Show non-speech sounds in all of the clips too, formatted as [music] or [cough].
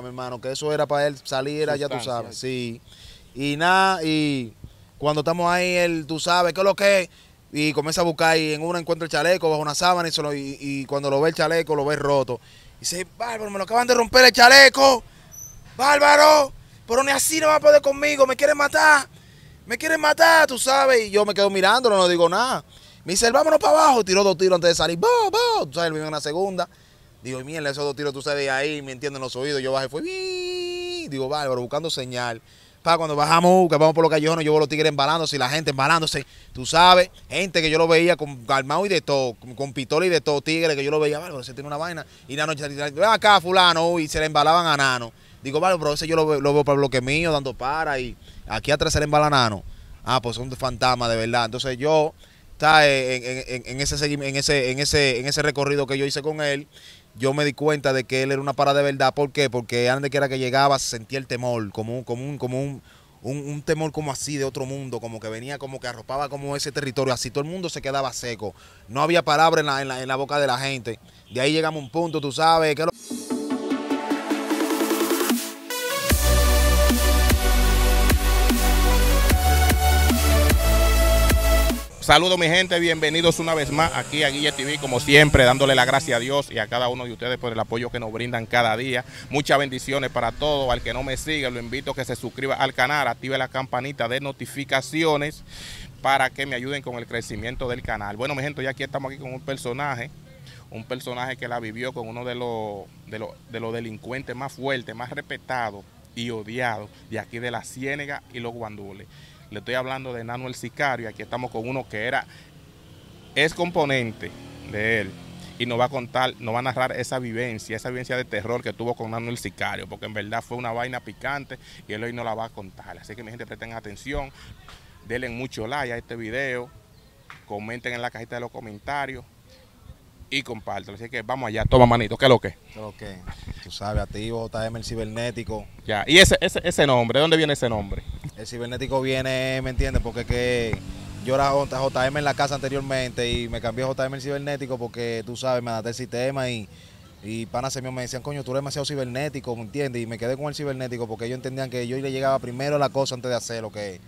mi hermano, que eso era para él salir, allá, tú sabes. Sí. Y nada, y cuando estamos ahí, él, tú sabes, ¿qué es lo que es? Y comienza a buscar y en una encuentra el chaleco bajo una sábana y, y, cuando lo ve el chaleco lo ve roto. Y dice, bárbaro, me lo acaban de romper el chaleco. Bárbaro, pero ni así no va a poder conmigo, me quieren matar. Me quieren matar, tú sabes. Y yo me quedo mirando, no digo nada. Me dice, vámonos para abajo. Tiró dos tiros antes de salir. bobo bo! Tú sabes, él vive en la segunda. Digo, mierda, esos dos tiros tú sabes ahí, me entienden los oídos. Yo bajé, fue, digo, bárbaro, buscando señal. Para cuando bajamos, que vamos por los callejones, yo veo los tigres embalándose y la gente embalándose. Tú sabes, gente que yo lo veía con armado y de todo, con pistola y de todo, tigres que yo lo veía, bárbaro, se tiene una vaina. Y la noche, ven acá, fulano, y se le embalaban a nano. Digo, vale, pero ese yo lo, veo para el bloque mío, dando para y aquí atrás se le embala a nano. Ah, pues son fantasmas, de verdad. Entonces yo está en, ese en ese ese en ese recorrido que yo hice con él yo me di cuenta de que él era una para de verdad. ¿Por qué? Porque antes que era que llegaba sentía el temor, como un, como un, como un, un, temor como así de otro mundo, como que venía, como que arropaba como ese territorio, así todo el mundo se quedaba seco. No había palabra en la, en la boca de la gente. De ahí llegamos a un punto, tú sabes, que lo Saludos mi gente, bienvenidos una vez más aquí a Guille TV, como siempre, dándole la gracia a Dios y a cada uno de ustedes por el apoyo que nos brindan cada día. Muchas bendiciones para todos. Al que no me sigue, lo invito a que se suscriba al canal, active la campanita de notificaciones para que me ayuden con el crecimiento del canal. Bueno, mi gente, ya aquí estamos aquí con un personaje, un personaje que la vivió con uno de los, de los, de los delincuentes más fuertes, más respetados y odiados de aquí de la Ciénega y los Guandules. Le estoy hablando de Nano el Sicario. Aquí estamos con uno que era, es componente de él. Y nos va a contar, nos va a narrar esa vivencia, esa vivencia de terror que tuvo con Nano el Sicario. Porque en verdad fue una vaina picante y él hoy no la va a contar. Así que mi gente, presten atención. Denle mucho like a este video. Comenten en la cajita de los comentarios y compártelo. Así que vamos allá, toma manito, ¿qué es lo que? lo que? Tú sabes, activo, JM, el cibernético. Ya, y ese, ese, ese nombre, ¿de dónde viene ese nombre? El cibernético viene, ¿me entiendes? Porque que yo era JM en la casa anteriormente y me cambié a JM el cibernético porque tú sabes, me adapté el sistema y. Y panas me decían, coño, tú eres demasiado cibernético, ¿me entiendes? Y me quedé con el cibernético porque ellos entendían que yo le llegaba primero a la cosa antes de hacer lo que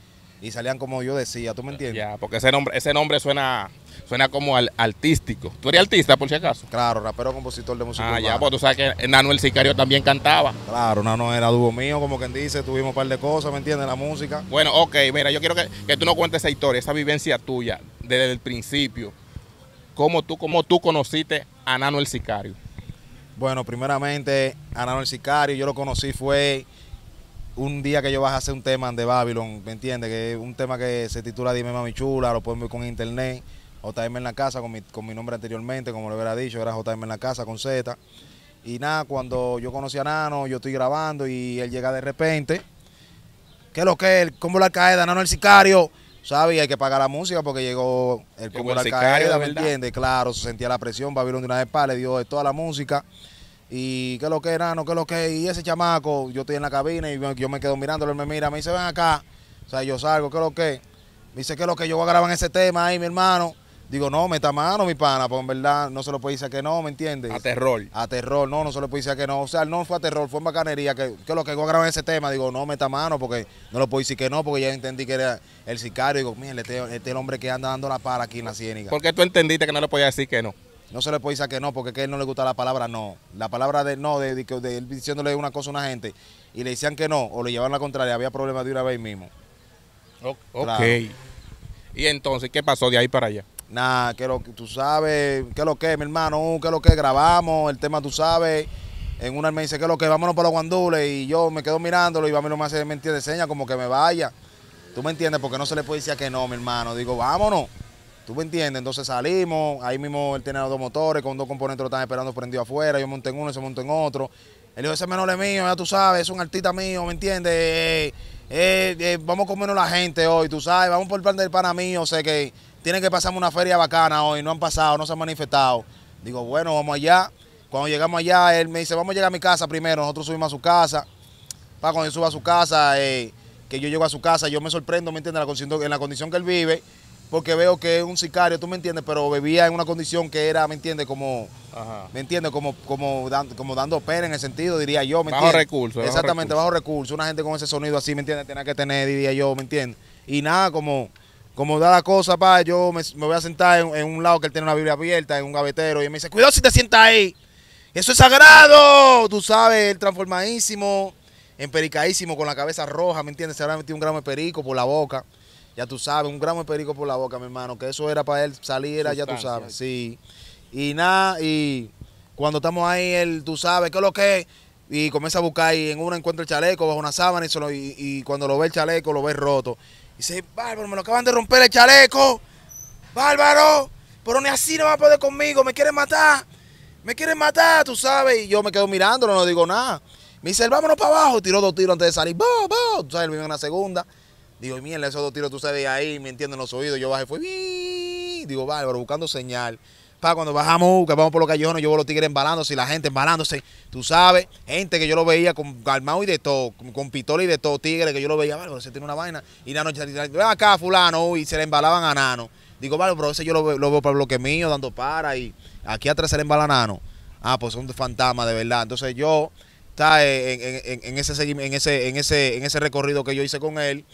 y salían como yo decía, ¿tú me entiendes? Ya, porque ese nombre, ese nombre suena, suena como al, artístico. ¿Tú eres artista por si acaso? Claro, rapero, compositor de música. Ah, ya, pues tú sabes que Nano el Sicario también cantaba. Claro, Nano era dúo mío, como quien dice, tuvimos un par de cosas, ¿me entiendes? La música. Bueno, ok, mira, yo quiero que, tú nos cuentes esa historia, esa vivencia tuya desde el principio. ¿Cómo tú, cómo tú conociste a Nano el Sicario? Bueno, primeramente, a Nano el Sicario, yo lo conocí fue un día que yo vas a hacer un tema de Babylon, ¿me entiendes? Que es un tema que se titula Dime Mami Chula, lo pueden ver con internet, JM en la casa, con mi, con mi nombre anteriormente, como lo hubiera dicho, era JM en la casa con Z. Y nada, cuando yo conocí a Nano, yo estoy grabando y él llega de repente. ¿Qué es lo que es? ¿Cómo la caída? Nano el sicario. ¿Sabes? hay que pagar la música porque llegó el cómo la caída, ¿me entiendes? Claro, se sentía la presión, Babylon de una vez para, le dio de toda la música y qué lo que no qué lo que, y ese chamaco, yo estoy en la cabina y yo me quedo mirándolo, él me mira, me dice, ven acá, o sea, yo salgo, qué lo que, me dice, qué lo que, yo voy a grabar en ese tema ahí, mi hermano. Digo, no, meta mano, mi pana, pues en verdad no se lo puede decir que no, ¿me entiendes? A terror. A terror, no, no se lo puede decir que no. O sea, no fue a terror, fue macanería, bacanería, que, lo que voy a grabar en ese tema, digo, no, meta mano, porque no lo puedo decir que no, porque ya entendí que era el sicario. Digo, mire, este, este, es el hombre que anda dando la pala aquí en la ciénaga. Porque tú entendiste que no le podía decir que no? No se le puede decir que no, porque que a él no le gusta la palabra no. La palabra de no, de, él diciéndole una cosa a una gente y le decían que no, o le llevaban la contraria, había problemas de una vez mismo. ok. ¿Y entonces qué pasó de ahí para allá? Nada, que lo que tú sabes, que lo que, mi hermano, uh, que lo que grabamos, el tema tú sabes. En una me dice que lo que, vámonos para los guandules y yo me quedo mirándolo y a mí no me hace mentira de señas como que me vaya. ¿Tú me entiendes? Porque no se le puede decir que no, mi hermano. Digo, vámonos. ¿Tú me entiendes? Entonces salimos, ahí mismo él tenía los dos motores, con dos componentes lo están esperando prendido afuera, yo monté en uno, se montó en otro. Él dijo, ese menor es mío, ya tú sabes, es un artista mío, ¿me entiendes? Eh, eh, eh, vamos con menos la gente hoy, tú sabes, vamos por el plan del pana mío, sé que tienen que pasarme una feria bacana hoy, no han pasado, no se han manifestado. Digo, bueno, vamos allá. Cuando llegamos allá, él me dice, vamos a llegar a mi casa primero, nosotros subimos a su casa. Para cuando él suba a su casa, que yo llego a su casa, yo me sorprendo, ¿me entiendes? en la condición que él vive porque veo que es un sicario, tú me entiendes, pero bebía en una condición que era, ¿me entiendes? Como, Ajá. ¿me entiendes? Como, como, como dando pena en el sentido, diría yo, ¿me entiendes? Bajo recursos. Exactamente, bajo Recurso. Una gente con ese sonido así, ¿me entiendes? tiene que tener, diría yo, ¿me entiendes? Y nada, como, como da la cosa, pa, yo me, voy a sentar en, un lado que él tiene una Biblia abierta, en un gavetero, y él me dice, cuidado si te sientas ahí. Eso es sagrado. Tú sabes, él transformadísimo, empericaísimo, con la cabeza roja, ¿me entiendes? Se habrá metido un gramo de perico por la boca ya tú sabes, un gramo de perico por la boca, mi hermano, que eso era para él salir, ya tú sabes, sí. Y nada, y cuando estamos ahí, él, tú sabes, ¿qué es lo que es? Y comienza a buscar y en una encuentra el chaleco bajo una sábana y, solo, y, cuando lo ve el chaleco, lo ve roto. Y dice, bárbaro, me lo acaban de romper el chaleco. Bárbaro, pero ni así no va a poder conmigo, me quieren matar. Me quieren matar, tú sabes. Y yo me quedo mirando, no digo nada. Me dice, vámonos para abajo. Tiró dos tiros antes de salir. ¡bo, bo! Tú sabes, él vino en segunda. Digo, mierda, esos dos tiros tú sabes ahí, me entienden los oídos. Yo bajé, fue, digo, bárbaro, buscando señal. Para cuando bajamos, que vamos por los callejones, yo veo los tigres embalándose y la gente embalándose. Tú sabes, gente que yo lo veía con calmado y de todo, con pistola y de todo, tigres que yo lo veía, bárbaro, se tiene una vaina. Y la noche, ven acá, fulano, y se le embalaban a nano. Digo, bárbaro, ese yo lo, veo para el bloque mío, dando para, y aquí atrás se le embala a nano. Ah, pues son fantasmas, de verdad. Entonces yo está en, en, ese, en, ese, en, ese, en ese recorrido que yo hice con él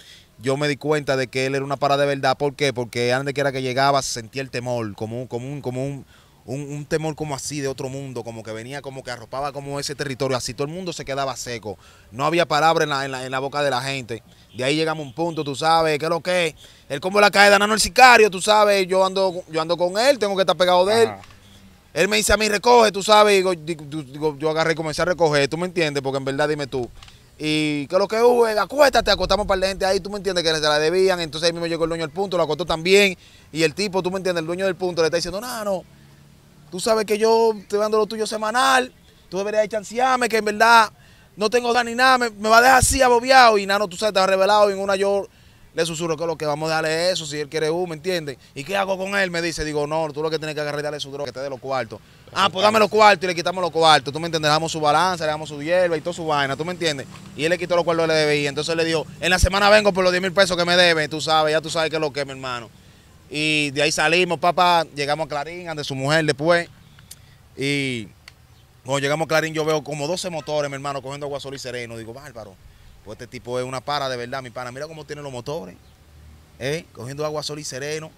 yo me di cuenta de que él era una parada de verdad. ¿Por qué? Porque antes que era que llegaba sentía el temor, como, un, como, un, temor como así de otro mundo, como que venía, como que arropaba como ese territorio, así todo el mundo se quedaba seco. No había palabra en la, boca de la gente. De ahí llegamos a un punto, tú sabes, que lo que él como la cae de Nano el sicario, tú sabes, yo ando, yo ando con él, tengo que estar pegado de él. Él me dice a mí, recoge, tú sabes, yo agarré y comencé a recoger, tú me entiendes, porque en verdad dime tú, y que lo que hubo es, acuéstate, acostamos para la gente ahí, tú me entiendes que se la debían. Entonces ahí mismo llegó el dueño del punto, lo acostó también. Y el tipo, tú me entiendes, el dueño del punto le está diciendo, no, no, tú sabes que yo te dando lo tuyo semanal, tú deberías chancearme, que en verdad no tengo ganas ni nada, me, va a dejar así abobiado. Y Nano, tú sabes, te has revelado. en una yo le susurro que lo que vamos a darle eso, si él quiere uno, ¿me entiendes? ¿Y qué hago con él? Me dice, digo, no, tú lo que tienes que agarrar y darle su droga, que te dé los cuartos. Ah, pues dame los cuartos y le quitamos los cuartos, ¿tú me entiendes? Le damos su balanza, le damos su hierba y toda su vaina, ¿tú me entiendes? Y él le quitó los cuartos le debía. Entonces le dijo, en la semana vengo por los 10 mil pesos que me debe, tú sabes, ya tú sabes qué es lo que, mi hermano. Y de ahí salimos, papá, llegamos a Clarín, ande su mujer después. Y cuando llegamos a Clarín, yo veo como 12 motores, mi hermano, cogiendo agua y sereno. Digo, bárbaro. Pues este tipo es una para de verdad, mi pana. Mira cómo tiene los motores. ¿eh? Cogiendo agua sol y sereno.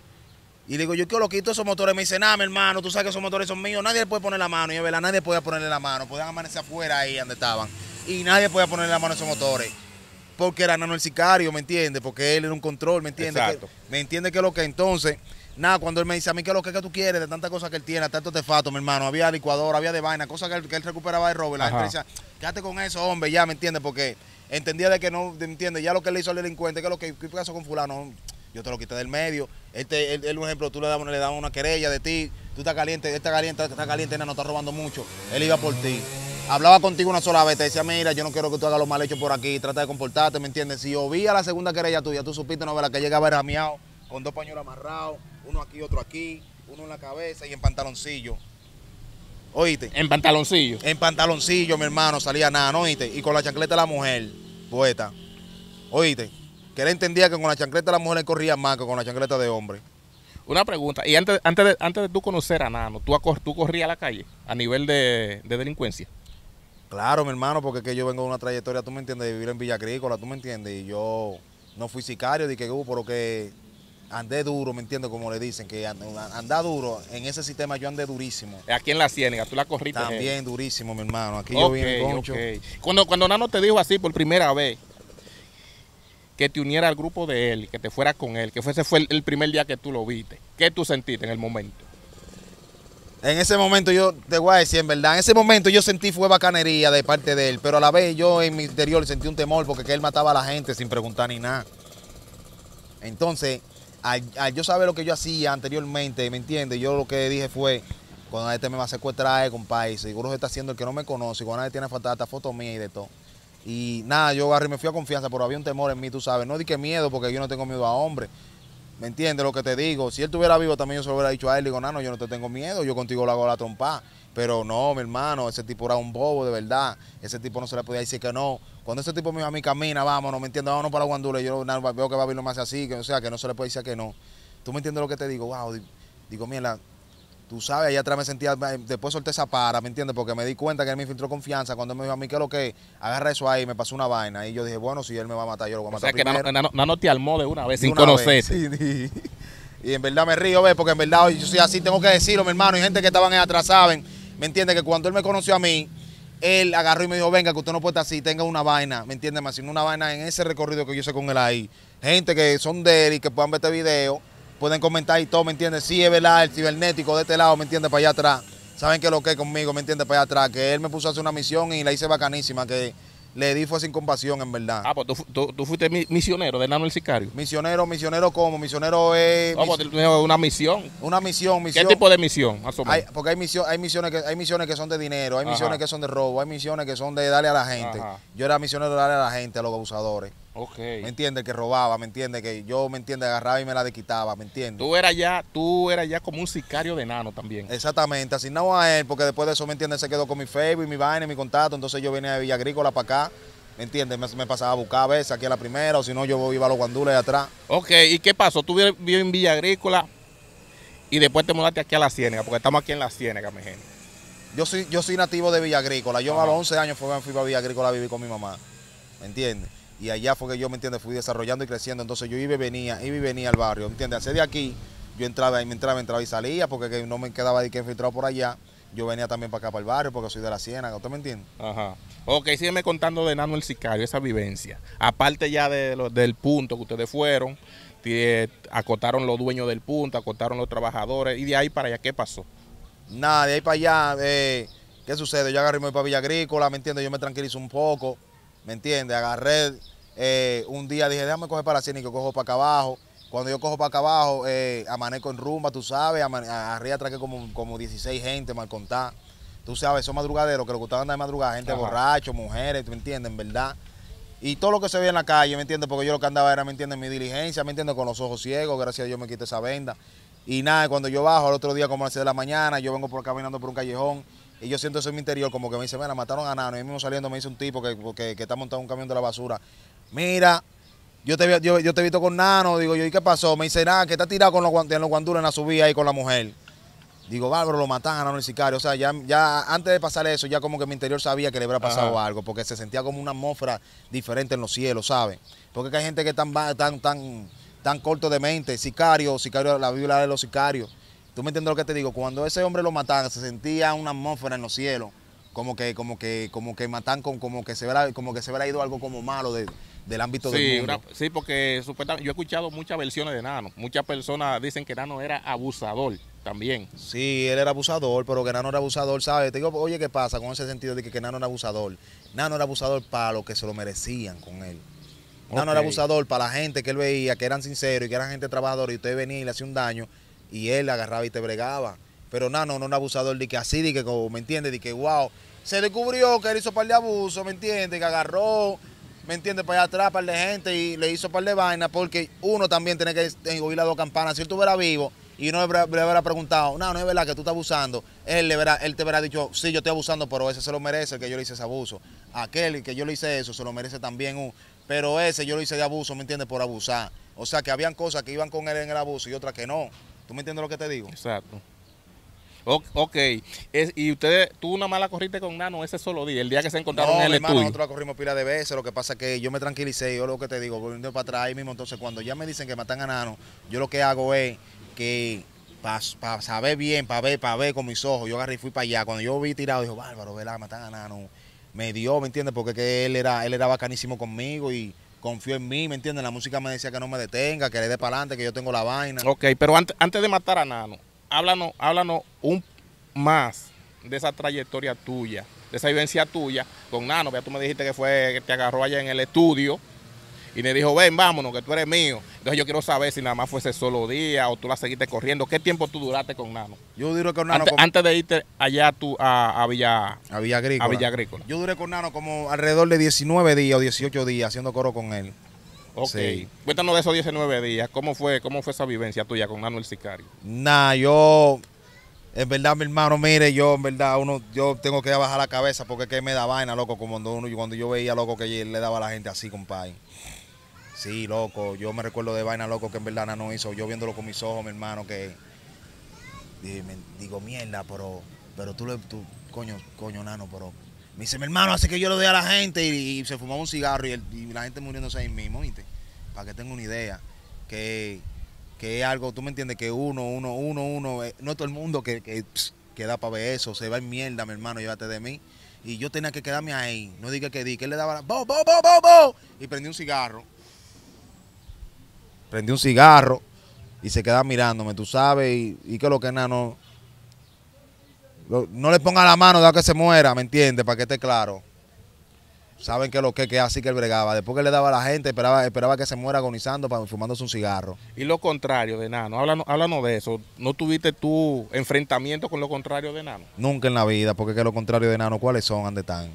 Y digo, yo quiero quito esos motores. Me dice, nada, mi hermano, tú sabes que esos motores son míos. Nadie le puede poner la mano. Y es verdad, nadie podía ponerle la mano. Podían amanecer afuera ahí donde estaban. Y nadie podía ponerle la mano a esos motores. Porque era nano el sicario, ¿me entiendes? Porque él era un control, ¿me entiendes? Exacto. ¿Me entiendes que lo que entonces? Nada, cuando él me dice a mí qué es lo que, tú quieres, de tantas cosas que él tiene, tanto tefato, mi hermano, había licuador, había de vaina, cosas que él, recuperaba de Robert, la gente decía, quédate con eso, hombre, ya, ¿me entiendes? Porque entendía de que no, entiende, ya lo que le hizo al delincuente, que lo que pasó con fulano, yo te lo quité del medio. Este, él, un ejemplo, tú le dabas, le una querella de ti, tú estás caliente, él caliente, está caliente, no está robando mucho. Él iba por ti. Hablaba contigo una sola vez, te decía, mira, yo no quiero que tú hagas lo mal hecho por aquí, trata de comportarte, ¿me entiendes? Si yo vi a la segunda querella tuya, tú supiste una vez que llegaba rameado, con dos pañuelos amarrados, uno aquí, otro aquí, uno en la cabeza y en pantaloncillo oíste. En pantaloncillo. En pantaloncillo, mi hermano, salía Nano, oíste. Y con la chancleta de la mujer, poeta. Oíste. Que él entendía que con la chancleta de la mujer él corría más que con la chancleta de hombre. Una pregunta, y antes, antes, de, antes de tú conocer a Nano, ¿tú, tú corrías a la calle a nivel de, delincuencia? Claro, mi hermano, porque que yo vengo de una trayectoria, tú me entiendes, de vivir en Villa Agrícola, tú me entiendes, y yo no fui sicario, dije que uh, hubo, pero que andé duro, me entiendo como le dicen, que anda duro. En ese sistema yo andé durísimo. Aquí en la ciénaga, tú la corriste. También durísimo, mi hermano. Aquí yo vine concho. Cuando, cuando Nano te dijo así por primera vez, que te uniera al grupo de él, que te fueras con él, que ese fue el, primer día que tú lo viste, ¿qué tú sentiste en el momento? En ese momento yo, te voy a decir en verdad, en ese momento yo sentí fue bacanería de parte de él, pero a la vez yo en mi interior sentí un temor porque que él mataba a la gente sin preguntar ni nada. Entonces, yo sabía lo que yo hacía anteriormente, ¿me entiendes? Yo lo que dije fue, cuando este me va a secuestrar, eh, compadre, seguro se está haciendo el que no me conoce, cuando nadie tiene faltada esta foto mía y de todo. Y nada, yo me fui a confianza, pero había un temor en mí, tú sabes. No di que miedo, porque yo no tengo miedo a hombres. ¿Me entiendes lo que te digo? Si él estuviera vivo también yo se lo hubiera dicho a él. digo, nano, yo no te tengo miedo, yo contigo lo hago la trompa. Pero no, mi hermano, ese tipo era un bobo de verdad. Ese tipo no se le podía decir que no. Cuando ese tipo me dijo a mí, camina, vámonos, ¿me entiendes? Vámonos para Guandule. Yo veo que va a venir más así, que, o sea, que no se le puede decir que no. ¿Tú me entiendes lo que te digo? Wow, digo, mira, Tú sabes, allá atrás me sentía, eh, después solté esa para, ¿me entiendes? Porque me di cuenta que él me infiltró confianza cuando me dijo a mí, que lo que? Agarra eso ahí, me pasó una vaina. Y yo dije, bueno, si él me va a matar, yo lo voy a matar. O sea que no te armó de una vez, sin conocerte. Y en verdad me río, ¿ves? Porque en verdad yo soy así, tengo que decirlo, mi hermano. Y gente que estaban ahí atrás saben, ¿me entiendes? Que cuando él me conoció a mí, él agarró y me dijo, venga, que usted no puede estar así, tenga una vaina, ¿me entiendes? Más sino una vaina en ese recorrido que yo hice con él ahí. Gente que son de y que puedan ver este video pueden comentar y todo, ¿me entiendes? Sí, es verdad, el cibernético de este lado, ¿me entiende Para allá atrás. Saben qué es lo que es conmigo, ¿me entiendes? Para allá atrás. Que él me puso a hacer una misión y la hice bacanísima, que le di fue sin compasión, en verdad. Ah, pues tú, tú, fuiste misionero de Nano el Sicario. Misionero, misionero como, misionero es... Ah, pues, una misión. Una misión, misión. ¿Qué tipo de misión, porque hay, misión, hay, misiones que, hay misiones que son de dinero, hay misiones que son de robo, hay misiones que son de darle a la gente. Yo era misionero de darle a la gente, a los abusadores. Ok. ¿Me entiendes? Que robaba, ¿me entiende Que yo, ¿me entiende Agarraba y me la de quitaba, ¿me entiendes? Tú eras ya, tú eras ya como un sicario de nano también. Exactamente, asignado a él, porque después de eso, ¿me entiendes? Se quedó con mi Facebook, mi vaina, mi contacto, entonces yo venía de Villa Agrícola para acá. ¿Me entiende Me, pasaba a buscar a veces aquí a la primera, o si no, yo iba a los guandules de atrás. Ok, ¿y qué pasó? Tú vives en Villa Agrícola y después te mudaste aquí a La Ciénaga, porque estamos aquí en La Ciénaga, mi gente. Yo soy, yo soy nativo de Villa Agrícola. Yo a los 11 años fui, fui a Villa Agrícola a vivir con mi mamá. ¿Me entiendes? y allá fue que yo, ¿me entiende, Fui desarrollando y creciendo, entonces yo iba y venía, iba y venía al barrio, ¿me entiendes? Hace de aquí, yo entraba y me entraba, entraba y salía, porque no me quedaba de que infiltrado por allá, yo venía también para acá, para el barrio, porque soy de la Siena, ¿usted me entiende? Ajá. Ok, sígueme contando de Nano el Sicario, esa vivencia. Aparte ya de del punto que ustedes fueron, eh, acotaron los dueños del punto, acotaron los trabajadores, y de ahí para allá, ¿qué pasó? Nada, de ahí para allá, eh, ¿qué sucede? Yo agarré mi papilla Agrícola, ¿me entiende, Yo me tranquilizo un poco ¿me entiendes? Agarré eh, un día, dije, déjame coger para y que cojo para acá abajo. Cuando yo cojo para acá abajo, eh, amanezco en rumba, tú sabes, arriba traqué como, como 16 gente, mal contar. Tú sabes, son madrugaderos que les gustaba andar de madrugada, gente borracho, mujeres, ¿tú me entiendes? verdad. Y todo lo que se veía en la calle, ¿me entiendes? Porque yo lo que andaba era, ¿me entiendes? Mi diligencia, ¿me entiendes? Con los ojos ciegos, gracias a Dios me quité esa venda. Y nada, cuando yo bajo el otro día como a las 6 de la mañana, yo vengo por caminando por un callejón y yo siento eso en mi interior, como que me dice, mira, mataron a Nano. Y mismo saliendo me dice un tipo que, que está montado en un camión de la basura. Mira, yo te, yo, yo te he visto con Nano. Digo, yo, ¿y qué pasó? Me dice, nada, que está tirado con los, en los guandules en la subida ahí con la mujer. Digo, bárbaro, lo matan a Nano el sicario. O sea, ya, antes de pasar eso, ya como que mi interior sabía que le hubiera pasado algo, porque se sentía como una atmósfera diferente en los cielos, ¿sabes? Porque hay gente que es tan, tan, tan, tan corto de mente. Sicario, sicario, la Biblia de los sicarios ¿Tú me entiendes lo que te digo? Cuando ese hombre lo mataban, se sentía una atmósfera en los cielos, como que, como que, como que matan, con, como que se hubiera, como que se hubiera ido algo como malo del ámbito de del mundo. sí, porque yo he escuchado muchas versiones de Nano. Muchas personas dicen que Nano era abusador también. Sí, él era abusador, pero que Nano era abusador, ¿sabes? Te digo, oye, ¿qué pasa con ese sentido de que, Nano era abusador? Nano era abusador para los que se lo merecían con él. Nano era abusador para la gente que él veía, que eran sinceros y que eran gente trabajadora y usted venía y le hacía un daño y él agarraba y te bregaba. Pero no, no, no un abusador de que así, de que como, ¿me entiendes? De que wow. Se descubrió que él hizo par de abuso ¿me entiendes? Que agarró, ¿me entiendes? Para allá atrás, par de gente y le hizo par de vaina porque uno también tiene que oír las dos campanas. Si él estuviera vivo y no le, hubiera preguntado, no, no es verdad que tú estás abusando, él, le verá, él te hubiera dicho, sí, yo estoy abusando, pero ese se lo merece, el que yo le hice ese abuso. Aquel que yo le hice eso, se lo merece también un... Pero ese yo lo hice de abuso, ¿me entiendes? Por abusar. O sea, que habían cosas que iban con él en el abuso y otras que no. ¿Tú me entiendes lo que te digo? Exacto. ok, y ustedes, tú una mala corriste con Nano ese solo día, el día que se encontraron no, en el hermano, nosotros la corrimos pila de veces, lo que pasa es que yo me tranquilicé, yo lo que te digo, volviendo para atrás ahí mismo, entonces cuando ya me dicen que matan a Nano, yo lo que hago es que para saber bien, para ver, para ver con mis ojos, yo agarré y fui para allá, cuando yo vi tirado, dijo, bárbaro, ¿verdad? matan a Nano, me dio, ¿me entiendes? Porque que él era, él era bacanísimo conmigo y confió en mí, ¿me entiendes? La música me decía que no me detenga, que le dé para adelante, que yo tengo la vaina. Ok, pero antes, antes de matar a Nano, háblanos, háblanos un más de esa trayectoria tuya, de esa vivencia tuya con Nano, ya tú me dijiste que fue que te agarró allá en el estudio y me dijo, ven, vámonos, que tú eres mío. Entonces yo quiero saber si nada más fue ese solo día o tú la seguiste corriendo. ¿Qué tiempo tú duraste con Nano? Yo duré con Nano. Antes, antes de irte allá tú, a, a, Villa, a, Agrícola. Yo duré con Nano como alrededor de 19 días o 18 días haciendo coro con él. Ok. Cuéntanos de esos 19 días. ¿Cómo fue, ¿Cómo fue esa vivencia tuya con Nano el Sicario? Nah, yo. En verdad, mi hermano, mire, yo en verdad, uno, yo tengo que bajar la cabeza porque es que me da vaina, loco, como cuando, uno, cuando yo veía, loco, que él le daba a la gente así, compadre. Sí, loco. Yo me recuerdo de vaina loco que en verdad no hizo. Yo viéndolo con mis ojos, mi hermano, que digo, mierda, pero, pero tú le, tú, coño, coño, nano, pero. Me dice, mi hermano, hace que yo lo dé a la gente y, se fumó un cigarro y, la gente muriéndose ahí mismo, ¿viste? Para que tenga una idea. Que, es algo, tú me entiendes, que uno, uno, uno, uno, eh, no todo el mundo que, da para ver eso, se va en mierda, mi hermano, llévate de mí. Y yo tenía que quedarme ahí. No diga que di, que le daba la. ¡Bo, bo, bo, bo, bo! Y prendí un cigarro prendí un cigarro y se queda mirándome, tú sabes, y, que lo que nano no, le ponga la mano, da que se muera, ¿me entiendes? Para que esté claro. Saben que lo que, que así que él bregaba. Después que le daba a la gente, esperaba, esperaba que se muera agonizando, para, fumándose un cigarro. Y lo contrario de Nano, háblanos, de eso. ¿No tuviste tu enfrentamiento con lo contrario de Nano? Nunca en la vida, porque que lo contrario de Nano, ¿cuáles son, están?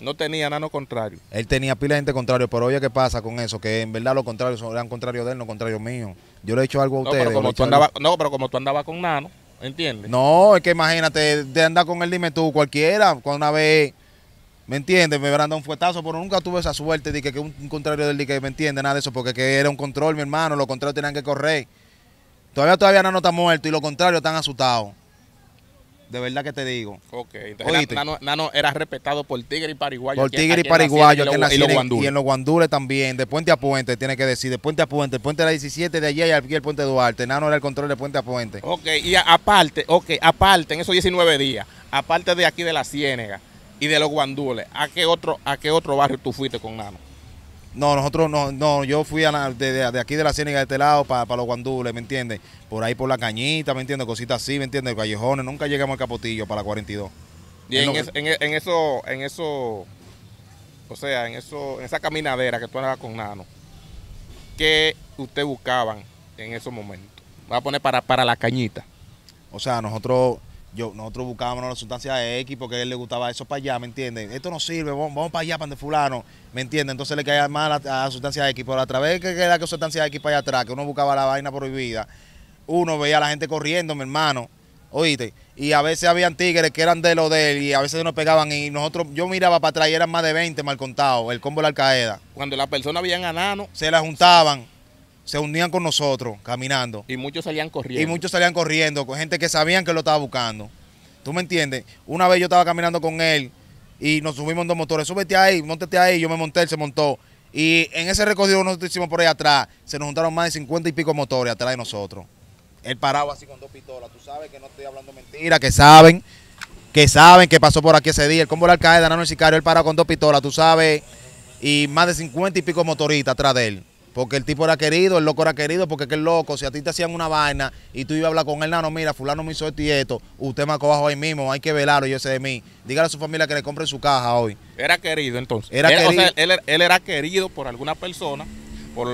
No tenía nano contrario. Él tenía pila de gente contrario, pero oye, ¿qué pasa con eso? Que en verdad los contrarios eran contrario de él, no contrarios míos. Yo le he hecho algo a no, Pero como tú andaba, no, pero como tú andabas con Nano, ¿entiendes? No, es que imagínate, de andar con él, dime tú, cualquiera, cuando una vez, ¿me entiendes? Me hubieran dado un fuetazo, pero nunca tuve esa suerte de que, que un, de contrario del que me entiende, nada de eso, porque que era un control, mi hermano, los contrarios tenían que correr. Todavía, todavía Nano está muerto y los contrarios están asustados. De verdad que te digo. Ok, Nano, era respetado por Tigre y Paraguayo. Por Tigre y Paraguayo, aquí y, los y en los guandules también, de puente a puente, tiene que decir, de puente a puente, el puente de la 17 de allí y aquí el puente Duarte. Nano era el control de puente a puente. Ok, y aparte, ok, aparte, en esos 19 días, aparte de aquí de la Ciénega y de los guandules, ¿a qué otro, a qué otro barrio tú fuiste con Nano? No, nosotros no, no, yo fui de, de, aquí de la Ciénaga de este lado para los guandules, ¿me entiendes? Por ahí por la cañita, ¿me entiendes? Cositas así, ¿me entiendes? Callejones, nunca llegamos al capotillo para la 42. Y en, eso, en eso, o sea, en eso, en esa caminadera que tú andabas con Nano, ¿qué ustedes buscaban en esos momentos? va a poner para, para la cañita. O sea, nosotros yo, nosotros buscábamos la sustancia X porque a él le gustaba eso para allá, ¿me entiendes? Esto no sirve, vamos, para allá, para donde fulano, ¿me entiendes? Entonces le caía mal a, la sustancia X, pero a través que era la sustancia X para allá atrás, que uno buscaba la vaina prohibida, uno veía a la gente corriendo, mi hermano, oíste, y a veces habían tigres que eran de lo de él y a veces nos pegaban y nosotros, yo miraba para atrás y eran más de 20 mal contados, el combo de la Al Cuando la persona había ganado, Se la juntaban se unían con nosotros caminando. Y muchos salían corriendo. Y muchos salían corriendo, con gente que sabían que lo estaba buscando. ¿Tú me entiendes? Una vez yo estaba caminando con él y nos subimos en dos motores. Súbete ahí, montete ahí. Yo me monté, él se montó. Y en ese recorrido nosotros hicimos por ahí atrás. Se nos juntaron más de cincuenta y pico motores atrás de nosotros. Él parado así con dos pistolas. Tú sabes que no estoy hablando mentira, que saben. Que saben que pasó por aquí ese día. El combo de la nada el Sicario, él parado con dos pistolas, tú sabes. Y más de cincuenta y pico motoristas atrás de él. Porque el tipo era querido, el loco era querido, porque es el loco, si a ti te hacían una vaina y tú ibas a hablar con él, no, mira, fulano me hizo esto y esto, usted me acabó ahí mismo, hay que velarlo, yo sé de mí. Dígale a su familia que le compre su caja hoy. Era querido entonces. Era querido. él, era querido por alguna persona, por,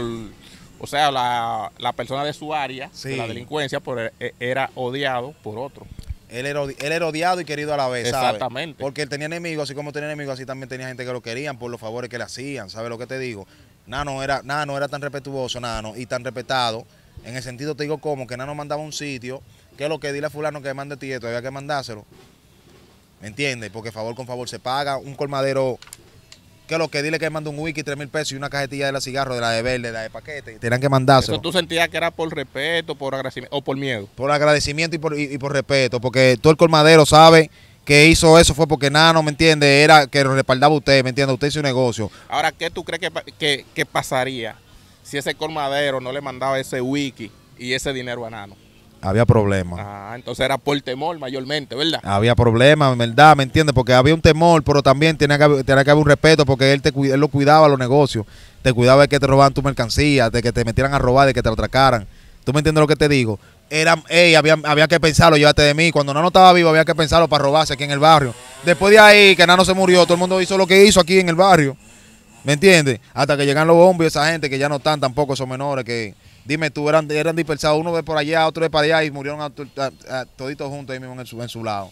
o sea, la, persona de su área, la delincuencia, por, eh, eh, era odiado por otro. Él era, él era, odiado y querido a la vez, Exactamente. Porque él tenía enemigos, así como tenía enemigos, así también tenía gente que lo querían por los favores que le hacían, ¿sabes lo que te digo? Nano era, Nano era tan respetuoso, Nano, y tan respetado. En el sentido, te digo, como que Nano mandaba un sitio, que lo que dile a fulano que mande tieto, había que mandárselo. ¿Me entiendes? Porque favor con favor se paga. Un colmadero, que lo que dile que mandó un wiki, tres mil pesos y una cajetilla de la cigarro, de la de verde, de la de paquete. Tenían que mandárselo. Eso tú sentías que era por respeto, por agradecimiento o por miedo. Por agradecimiento y por, y por respeto, porque todo el colmadero sabe que hizo eso fue porque nada, no me entiende, era que lo respaldaba usted, ¿me entiende? Usted hizo un negocio. Ahora, ¿qué tú crees que, pasaría si ese colmadero no le mandaba ese wiki y ese dinero a Nano? Había problemas. Ah, entonces era por temor mayormente, ¿verdad? Había problemas, verdad, ¿me entiendes? Porque había un temor, pero también tenía que, haber, un respeto porque él, te, él lo cuidaba los negocios. Te cuidaba de que te robaban tu mercancía, de que te metieran a robar, de que te lo atracaran. ¿Tú me entiendes lo que te digo? era, eh había, había, que pensarlo, llévate de mí. Cuando Nano estaba vivo, había que pensarlo para robarse aquí en el barrio. Después de ahí, que Nano se murió, todo el mundo hizo lo que hizo aquí en el barrio. ¿Me entiendes? Hasta que llegan los hombres, esa gente que ya no están tampoco, esos menores que, dime tú, eran, eran dispersados, uno de por allá, otro de para allá y murieron toditos juntos ahí mismo en su, en su lado.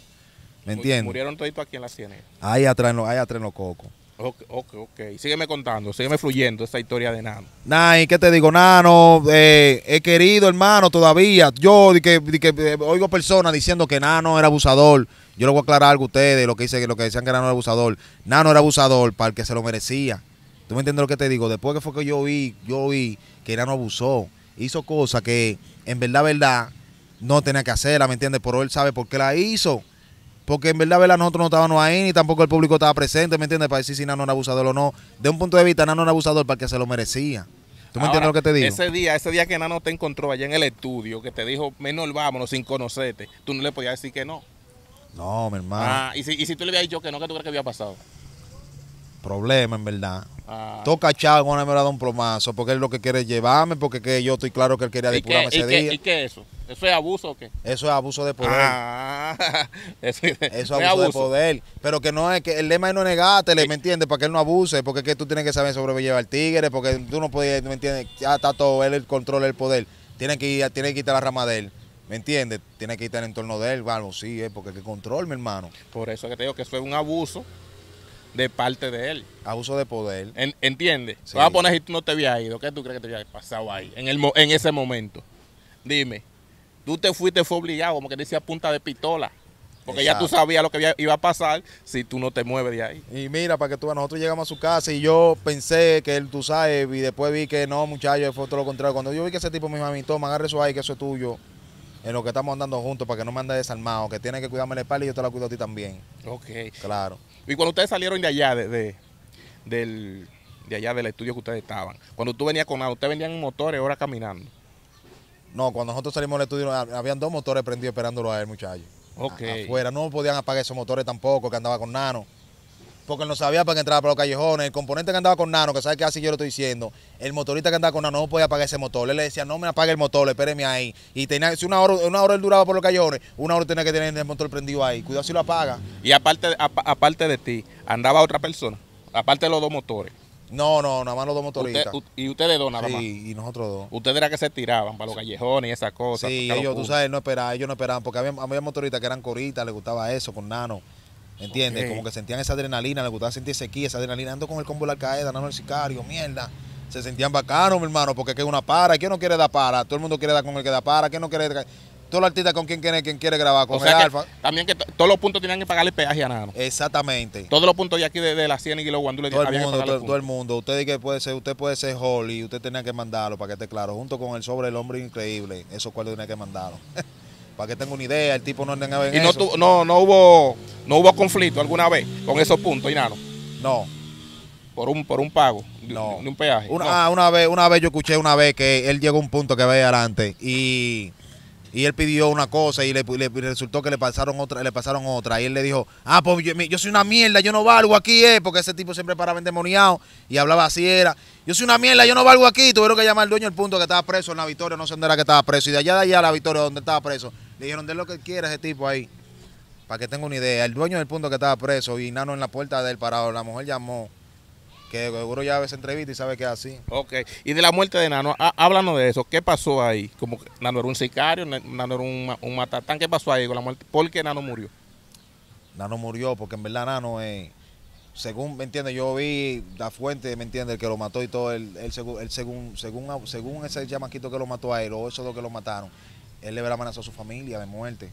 ¿Me entiendes? Murieron toditos aquí en la tiene Ahí atrás, ahí atrás en los cocos. Ok, ok, Sígueme contando, sígueme fluyendo esta historia de Nano. Nah, ¿y qué te digo, Nano? Eh, he querido, hermano, todavía. Yo que, eh, oigo personas diciendo que Nano era abusador. Yo le voy a aclarar algo a ustedes, lo que, dice, lo que decían que Nano era abusador. Nano era abusador para el que se lo merecía. ¿Tú me entiendes lo que te digo? Después que fue que yo vi, yo vi que Nano abusó. Hizo cosas que en verdad, verdad, no tenía que hacerla, ¿me entiendes? Pero él sabe por qué la hizo porque en verdad, ¿verdad? nosotros no estábamos ahí, ni tampoco el público estaba presente, ¿me entiendes? Para decir si Nano era abusador o no. De un punto de vista, Nano era abusador porque se lo merecía. ¿Tú me entiendes lo que te digo? Ese día, ese día que Nano te encontró allá en el estudio, que te dijo, menos vámonos sin conocerte, tú no le podías decir que no. No, mi hermano. Ah, y si, y tú le hubieras dicho que no, ¿qué tú crees que había pasado? problema, en verdad. Ah. Toca Chavo con me ha dado un plomazo, porque es lo que quiere llevarme, porque yo estoy claro que él quería depurarme ese día. ¿Y qué eso? ¿Eso es abuso o qué? Eso es abuso de poder. Ah. [laughs] eso, es, abuso, de poder. Pero que no es que el lema es no negátele ¿me entiendes? Para que él no abuse, porque tú tienes que saber lleva el tigre, porque tú no puedes, ¿me entiendes? Ya está todo, él el control, el poder. Tiene que, ir, tiene que quitar la rama de él. ¿Me entiendes? Tiene que quitar en el entorno de él, bueno, sí, eh, es porque que control, mi hermano. Por eso que te digo que fue un abuso de parte de él. Abuso de poder. entiende ¿Entiendes? Sí. Vas a poner si tú no te habías ido. ¿Qué tú crees que te había pasado ahí? En, el, en ese momento. Dime, tú te fuiste, fue obligado, como que decía punta de pistola. Porque ya tú sabías lo que iba a pasar si tú no te mueves de ahí. Y mira, para que tú nosotros llegamos a su casa y yo pensé que él, tú sabes, y después vi que no, muchachos, fue todo lo contrario. Cuando yo vi que ese tipo me dijo a toma, agarre eso ahí, que eso es tuyo en lo que estamos andando juntos para que no me ande desarmado, que tiene que cuidarme la espalda y yo te la cuido a ti también. Ok. Claro. Y cuando ustedes salieron de allá, de, del, allá del estudio que ustedes estaban, cuando tú venías con Nano, ¿ustedes venían en motores ahora caminando? No, cuando nosotros salimos del estudio, habían dos motores prendidos esperándolo a él, muchachos. Ok. afuera, no podían apagar esos motores tampoco, que andaba con Nano porque no sabía para que entraba para los callejones. El componente que andaba con Nano, que sabe que así yo lo estoy diciendo, el motorista que andaba con Nano no podía apagar ese motor. Él le decía, no me apague el motor, espéreme ahí. Y tenía, si una hora, una hora él duraba por los callejones, una hora tenía que tener el motor prendido ahí. Cuidado si lo apaga. Y aparte, aparte de ti, andaba otra persona, aparte de los dos motores. No, no, nada más los dos motoristas. y ustedes dos nada más. Sí, y nosotros dos. Ustedes era que se tiraban para los callejones y esas cosas. Sí, ellos, tú sabes, no esperaban, ellos no esperaban, porque había, había motoristas que eran coritas, les gustaba eso, con nano. ¿Entiendes? Como que sentían esa adrenalina, les gustaba sentir sequía, esa adrenalina. Ando con el combo de la Alcaeda, no el sicario, mierda. Se sentían bacanos, mi hermano, porque es una para. ¿Quién no quiere dar para? Todo el mundo quiere dar con el que da para. ¿Quién no quiere dar? Todos artista con quien quiere, quien quiere grabar, con el alfa. También que todos los puntos tenían que pagarle peaje a Nano. Exactamente. Todos los puntos de aquí de, la cien y los guandules todo el mundo, todo, el mundo. Usted que puede ser, usted puede ser Holly, usted tenía que mandarlo para que esté claro, junto con el sobre el hombre increíble. Eso cual tenía que mandarlo. [laughs] Para que tenga una idea, el tipo no anda en ¿Y no, no, no, hubo, no hubo conflicto alguna vez con esos puntos, Inano? No. Por un, por un pago, no. de, un peaje. Una, ah, una vez, una vez yo escuché una vez que él llegó a un punto que veía adelante y y él pidió una cosa y le, resultó que le pasaron otra, le pasaron otra. Y él le dijo, ah, pues yo, soy una mierda, yo no valgo aquí, eh, porque ese tipo siempre paraba endemoniado y hablaba así, era. Yo soy una mierda, yo no valgo aquí. Tuvieron que llamar al dueño del punto que estaba preso en la Victoria, no sé dónde era que estaba preso. Y de allá de allá a la Victoria, donde estaba preso, dijeron, de lo que quiera ese tipo ahí. Para que tenga una idea. El dueño del punto que estaba preso y Nano en la puerta del parado. La mujer llamó. Que seguro ya ves entrevista y sabe que es así. Ok. Y de la muerte de Nano, háblanos de eso. ¿Qué pasó ahí? Como que Nano era un sicario, Nano era un, un, matatán. ¿Qué pasó ahí con la muerte? ¿Por qué Nano murió? Nano murió porque en verdad Nano es según me entiende, yo vi la fuente, me entiende, el que lo mató y todo, el, el, según, según, según ese llamaquito que lo mató a él, o esos dos que lo mataron, él le verá amenazado a su familia de muerte.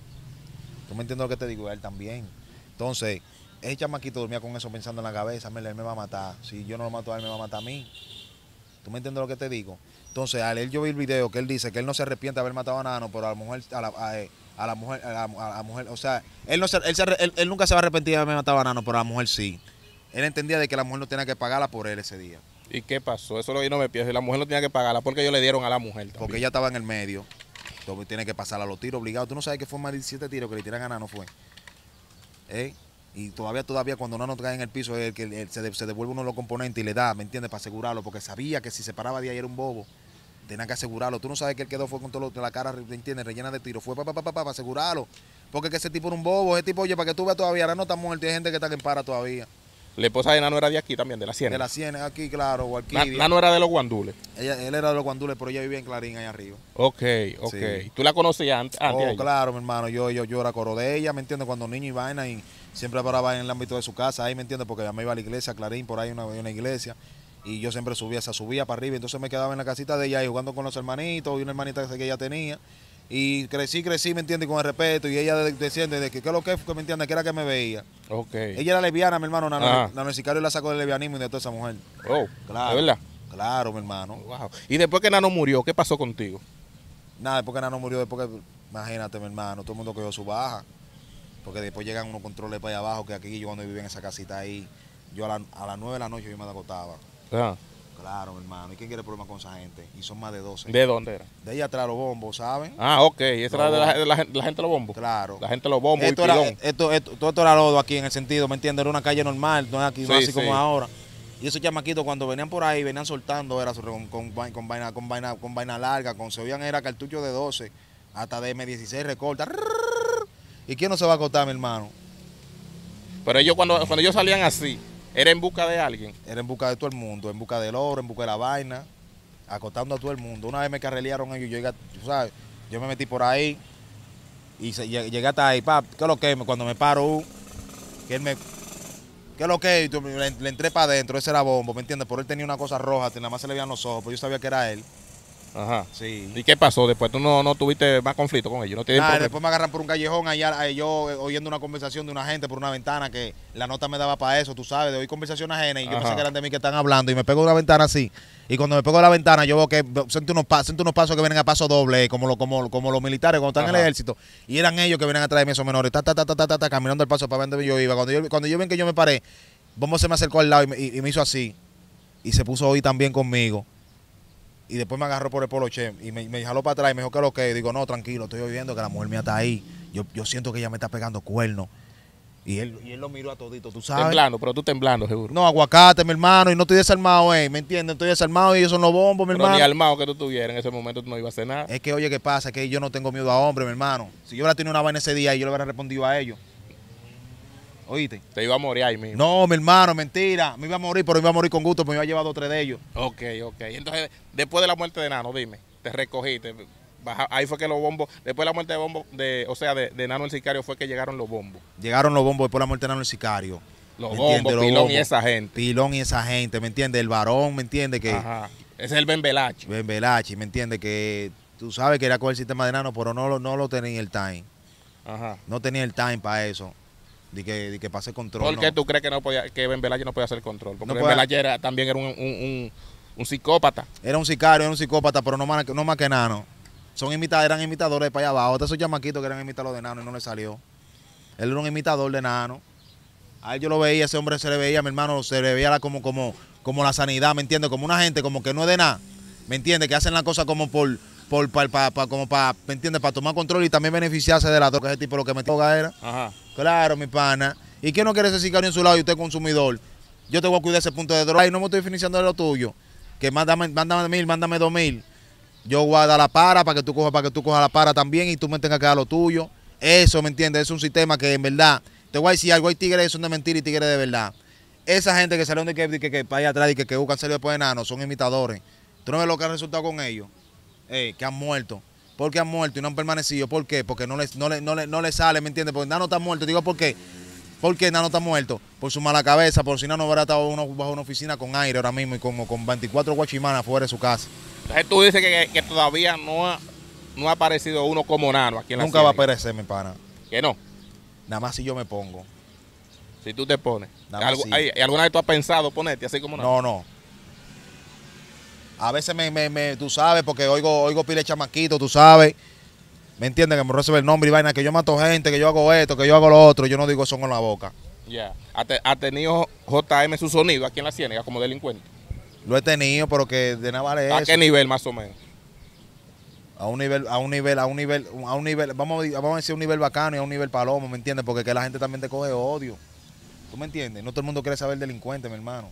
¿Tú me entiendes lo que te digo? Él también. Entonces, ese chamaquito dormía con eso pensando en la cabeza, él me va a matar. Si yo no lo mato a él, me va a matar a mí. ¿Tú me entiendes lo que te digo? Entonces, al él yo vi el video que él dice que él no se arrepiente de haber matado a Nano, pero a la mujer, a la, eh, mujer, a la, mujer, o sea, él, nunca se va a arrepentir de haber matado a Nano, pero a la mujer sí. Él entendía de que la mujer no tenía que pagarla por él ese día. ¿Y qué pasó? Eso lo yo no me pienso. La mujer no tenía que pagarla porque ellos le dieron a la mujer. También. Porque ella estaba en el medio. Tú que pasar a los tiros obligados. Tú no sabes que fue más de 17 tiros que le tiran a no fue. ¿Eh? Y todavía, todavía, cuando nos cae en el piso, el, se, devuelve uno de los componentes y le da, ¿me entiendes? Para asegurarlo, porque sabía que si se paraba de ahí era un bobo. Tenía que asegurarlo. Tú no sabes que él quedó fue con todo lo, la cara, ¿me entiendes? Rellena de tiros. Fue para pa, asegurarlo. Porque que ese tipo era un bobo. Ese tipo, oye, para que tú veas todavía, ahora no está muerto. Hay gente que está en para todavía. La esposa de Nano era de aquí también, de la siena? De la siena, aquí, claro, la Nano era de los Guandules. Ella, él era de los Guandules, pero ella vivía en Clarín, ahí arriba. Ok, ok. ¿Tú la conocías antes? oh, claro, mi hermano. Yo, yo, yo era coro de ella, ¿me entiendes? Cuando niño y vaina y siempre paraba en el ámbito de su casa, ahí, ¿me entiendes? Porque ya me iba a la iglesia, Clarín, por ahí una, una iglesia y yo siempre subía, se subía para arriba, entonces me quedaba en la casita de ella ahí, jugando con los hermanitos y una hermanita que ella tenía y crecí, crecí, ¿me entiende, Con el respeto. Y ella desciende de que, lo que, me entiende, que era que me veía. Ok. Ella era lesbiana, mi hermano. Nano, nano el la sacó del levianismo y de toda esa mujer. Oh, claro. verdad? Claro, mi hermano. Wow. Y después que Nano murió, ¿qué pasó contigo? Nada, después que Nano murió, después imagínate, mi hermano, todo el mundo cogió su baja. Porque después llegan unos controles para allá abajo, que aquí yo cuando vivía en esa casita ahí, yo a, las nueve de la noche yo me acostaba. Ah. Claro, hermano. ¿Y quién quiere problemas con esa gente? Y son más de 12. ¿De dónde era? De allá atrás, los bombos, ¿saben? Ah, ok. ¿Y esa era de la, gente de los bombos? Claro. La gente de los bombos esto era, Esto, todo esto era lodo aquí en el sentido, ¿me entiendes? Era una calle normal, no es aquí, así como ahora. Y esos chamaquitos cuando venían por ahí, venían soltando, era con, con, vaina, larga, con se oían era cartucho de 12, hasta de M16 recorta. ¿Y quién no se va a acostar, mi hermano? Pero ellos cuando, cuando ellos salían así, ¿Era en busca de alguien? Era en busca de todo el mundo, en busca del oro, en busca de la vaina, acotando a todo el mundo. Una vez me carrelearon ellos, yo, ¿sabes? yo me metí por ahí y llegué hasta ahí, pap, ¿qué es lo que? es? Cuando me paro, uh, que él me... ¿Qué lo que? Le, le entré para adentro, ese era bombo, ¿me entiendes? Por él tenía una cosa roja, nada más se le veían los ojos, pero pues yo sabía que era él. Ajá. Sí. ¿Y qué pasó? Después tú no, no tuviste más conflicto con ellos. ¿No ah, después me agarran por un callejón allá, eh, yo eh, oyendo una conversación de una gente por una ventana que la nota me daba para eso, tú sabes, de oír conversación ajena y yo pensé que eran de mí que están hablando y me pego una ventana así. Y cuando me pego la ventana, yo veo que siento unos, pasos, unos pasos que vienen a paso doble, eh, como, lo, como, como los militares cuando están en el ejército. Y eran ellos que vienen a traerme a esos menores, ta, ta, ta, ta, caminando el paso para dónde yo iba. Cuando yo, cuando yo ven que yo me paré, Bombo se me acercó al lado y me, y me hizo así. Y se puso hoy también conmigo y después me agarró por el poloche y me, jaló para atrás y me dijo que lo que. digo, no, tranquilo, estoy oyendo que la mujer mía está ahí. Yo, yo siento que ella me está pegando cuernos. Y él, lo miró a todito, tú sabes. Temblando, pero tú temblando, seguro. No, aguacate, mi hermano, y no estoy desarmado, eh, ¿me entiendes? Estoy desarmado y ellos son los bombos, mi pero hermano. Ni armado que tú tuvieras en ese momento, tú no ibas a hacer nada. Es que, oye, ¿qué pasa? que yo no tengo miedo a hombres, mi hermano. Si yo hubiera tenido una vaina ese día, yo le hubiera respondido a ellos. ¿Oíste? Te iba a morir ahí mismo. No, mi hermano, mentira. Me iba a morir, pero me iba a morir con gusto, porque me iba a llevar dos tres de ellos. Ok, ok. Entonces, después de la muerte de Nano, dime, te recogiste. ahí fue que los bombos, después de la muerte de bombo, de, o sea, de, Nano el Sicario fue que llegaron los bombos. Llegaron los bombos después de la muerte de Nano el Sicario. Los bombos, Pilón y esa gente. Pilón y esa gente, ¿me entiende El varón, ¿me entiende Que, Ajá. Ese es el Ben Bembelachi ¿me entiende Que tú sabes que era con el sistema de Nano, pero no, no lo tenía el time. Ajá. No tenía el time para eso de que, de que pase control. ¿Por qué tú crees que no podía, que Ben Belaye no podía hacer control? Porque Ben también era un, psicópata. Era un sicario, era un psicópata, pero no más, que nano. Son imitadores eran imitadores de para allá abajo. esos chamaquitos que eran imitadores de nano y no le salió. Él era un imitador de nano. A él yo lo veía, ese hombre se le veía, mi hermano se le veía como, como, como la sanidad, ¿me entiendes? Como una gente como que no es de nada, ¿me entiendes? Que hacen las cosas como por, por, pa, pa, como para, ¿me Para tomar control y también beneficiarse de la droga. Ese tipo lo que me toca era. Ajá Claro, mi pana. ¿Y quién no quiere ser sicario en su lado y usted consumidor? Yo te voy a cuidar ese punto de droga. Y no me estoy financiando de lo tuyo. Que mándame, mándame mil, mándame dos mil. Yo voy a dar la para para que tú cojas, para que tú cojas la para también y tú me tengas que dar lo tuyo. Eso, ¿me entiendes? Es un sistema que en verdad, te voy a decir algo, hay tigres eso son de mentira y tigres de verdad. Esa gente que salió de que, que, que para allá atrás y que, buscan salir después de enano, son imitadores. Tú no ves lo que ha resultado con ellos, eh, que han muerto porque han muerto y no han permanecido. ¿Por qué? Porque no les, no sale, ¿me entiendes? Porque Nano está muerto. Digo, ¿por qué? ¿Por qué Nano está muerto. Por su mala cabeza, por si Nano hubiera estado uno, bajo una oficina con aire ahora mismo y como con 24 guachimanas fuera de su casa. Entonces tú dices que, todavía no ha, no ha aparecido uno como Nano aquí en la Nunca va a aparecer, mi pana. ¿Que no? Nada más si yo me pongo. Si tú te pones. Nada ¿Alguna vez tú has pensado ponerte así como Nano? No, no. A veces me, me, tú sabes, porque oigo, oigo pile chamaquito, tú sabes. ¿Me entiendes? Que me recibe el nombre y vaina, que yo mato gente, que yo hago esto, que yo hago lo otro. Yo no digo eso con la boca. Ya. ¿Ha, tenido JM su sonido aquí en la Ciénaga como delincuente? Lo he tenido, pero que de nada vale ¿A qué nivel más o menos? A un nivel, a un nivel, a un nivel, a un nivel, vamos, vamos a decir un nivel bacano y a un nivel palomo, ¿me entiendes? Porque que la gente también te coge odio. ¿Tú me entiendes? No todo el mundo quiere saber delincuente, mi hermano.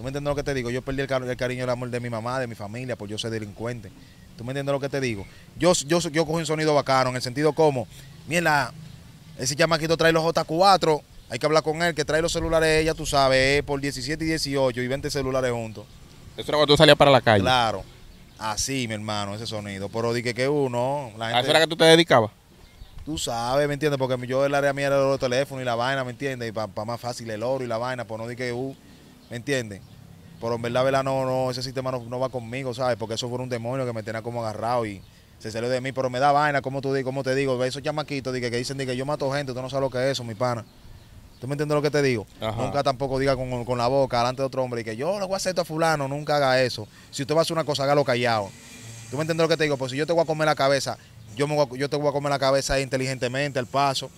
¿Tú me entiendes lo que te digo? Yo perdí el, cariño y el amor de mi mamá, de mi familia, por pues yo soy delincuente. ¿Tú me entiendes lo que te digo? Yo, yo, yo cogí un sonido bacano, en el sentido como, mira, ese chamaquito trae los J4, hay que hablar con él, que trae los celulares, ella, tú sabes, eh, por 17 y 18 y 20 celulares juntos. Eso era cuando tú salías para la calle. Claro. Así, mi hermano, ese sonido. Pero dije que uno. La ¿A eso era que tú te dedicabas? Tú sabes, ¿me entiendes? Porque yo el área mía era el teléfono y la vaina, ¿me entiendes? Y para más fácil el oro y la vaina, por pues no dije que uh, ¿me entiendes? Pero en verdad, vela no, no, ese sistema no, va conmigo, ¿sabes? Porque eso fue un demonio que me tenía como agarrado y se salió de mí, pero me da vaina, como tú digo, como te digo, esos chamaquitos que, que dicen que yo mato gente, tú no sabes lo que es eso, mi pana. ¿Tú me entiendes lo que te digo? Nunca tampoco diga con, la boca delante de otro hombre y que yo le voy a hacer a fulano, nunca haga eso. Si tú vas a hacer una cosa, hágalo callado. ¿Tú me entiendes lo que te digo? Pues si yo te voy a comer la cabeza, yo, me a, yo te voy a comer la cabeza inteligentemente, al paso.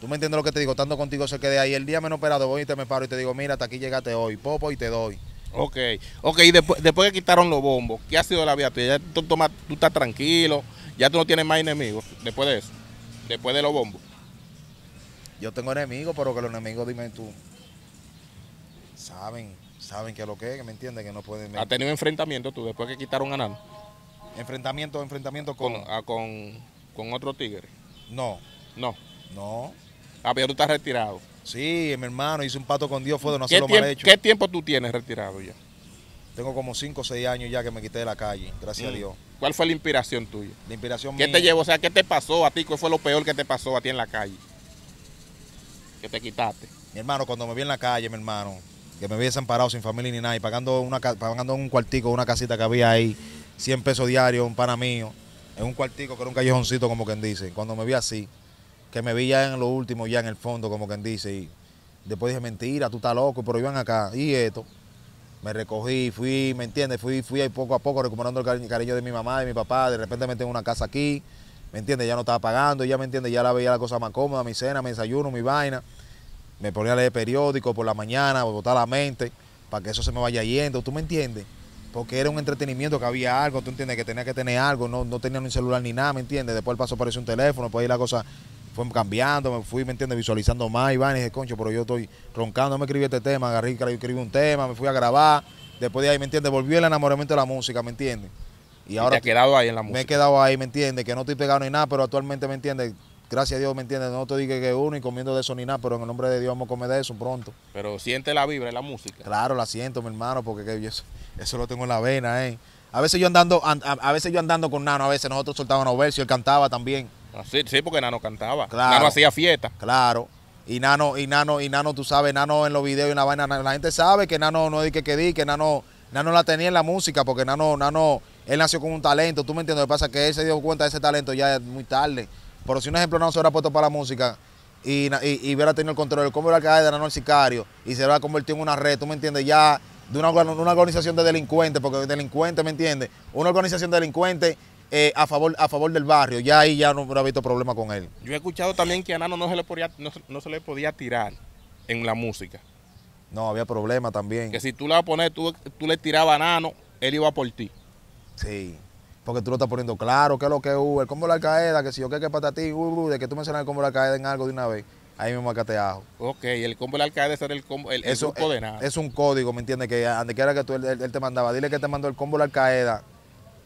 ¿Tú me entiendes lo que te digo? Tanto contigo se quede ahí. El día menos operado voy y te me paro y te digo, mira, hasta aquí llegaste hoy, popo y te doy. Ok, ok, y después, después que quitaron los bombos, ¿qué ha sido la vida Ya tú, tú estás tranquilo, ya tú no tienes más enemigos después de eso, después de los bombos. Yo tengo enemigos, pero que los enemigos, dime tú, saben, saben que lo que es, me entienden, que no pueden... ¿Ha tenido enfrentamiento tú después que quitaron a Enfrentamiento, enfrentamiento Con, a, con, con otro tigre. No. No. No. Ah, pero tú estás retirado. Sí, mi hermano, hice un pato con Dios, fue de no hacerlo mal hecho. ¿Qué tiempo tú tienes retirado ya? Tengo como 5 o 6 años ya que me quité de la calle, gracias a mm. Dios. ¿Cuál fue la inspiración tuya? La inspiración ¿Qué te llevó? O sea, ¿qué te pasó a ti? ¿Qué fue lo peor que te pasó a ti en la calle? Que te quitaste. Mi hermano, cuando me vi en la calle, mi hermano, que me vi desamparado sin familia ni nada, y pagando, una, pagando un cuartico, una casita que había ahí, 100 pesos diarios, un pana mío, en un cuartico que era un callejoncito, como quien dice. Cuando me vi así, que me vi ya en lo último, ya en el fondo, como quien dice, y después dije, mentira, tú estás loco, pero iban acá, y esto. Me recogí, fui, ¿me entiendes? Fui, fui ahí poco a poco recuperando el cariño de mi mamá, de mi papá, de repente me tengo una casa aquí, ¿me entiendes? Ya no estaba pagando, ya me entiendes, ya la veía la cosa más cómoda, mi cena, mi desayuno, mi vaina. Me ponía a leer periódico por la mañana, botar la mente, para que eso se me vaya yendo, ¿tú me entiendes? porque era un entretenimiento que había algo, tú entiendes, que tenía que tener algo, no, no tenía ni celular ni nada, ¿me entiendes? Después el paso apareció un teléfono, pues ahí la cosa fue cambiando, me fui, ¿me entiendes? Visualizando más Iván, y dije, concho, pero yo estoy roncando, me escribí este tema, agarré y escribí un tema, me fui a grabar, después de ahí, ¿me entiendes? Volvió el enamoramiento de la música, ¿me entiendes? Y, ahora... Te quedado ahí en la música. Me he quedado ahí, ¿me entiendes? Que no estoy pegado ni nada, pero actualmente, ¿me entiendes? Gracias a Dios, ¿me entiendes? No te digo que uno y comiendo de eso ni nada, pero en el nombre de Dios vamos a comer de eso pronto. Pero siente la vibra en la música. Claro, la siento, mi hermano, porque que, eso, lo tengo en la vena, ¿eh? A veces yo andando, a, veces yo andando con Nano, a veces nosotros soltábamos versos y él cantaba también. Ah, sí, porque Nano cantaba. Nano hacía fiesta. Claro. Y Nano, y Nano, y Nano, tú sabes, Nano en los videos y la vaina, la gente sabe que Nano no es que que di, que Nano, Nano la tenía en la música, porque Nano, Nano, él nació con un talento, tú me entiendes, lo que pasa es que él se dio cuenta de ese talento ya muy tarde. Pero si un ejemplo Nano se hubiera puesto para la música y, y, y hubiera tenido el control, cómo hubiera quedado de Nano el sicario y se hubiera convertido en una red, tú me entiendes, ya de una, una organización de delincuentes, porque delincuentes, ¿me entiendes? Una organización de delincuentes eh, a, favor, a favor del barrio. Ya ahí ya no, hubiera visto problema con él. Yo he escuchado también que a Nano no se le podía, no, se le podía tirar en la música. No, había problema también. Que si tú la poner tú, tú le tirabas a Nano, él iba por ti. Sí. Porque tú lo estás poniendo claro, que es lo que es el combo la al que si yo qué que para ti, de que tú mencionas el combo de al en algo de una vez, ahí mismo acateajo. Ok, el combo de la Alcaeda es el combo, Es un código, ¿me entiendes? Que que era que tú, él, te mandaba, dile que te mandó el combo de la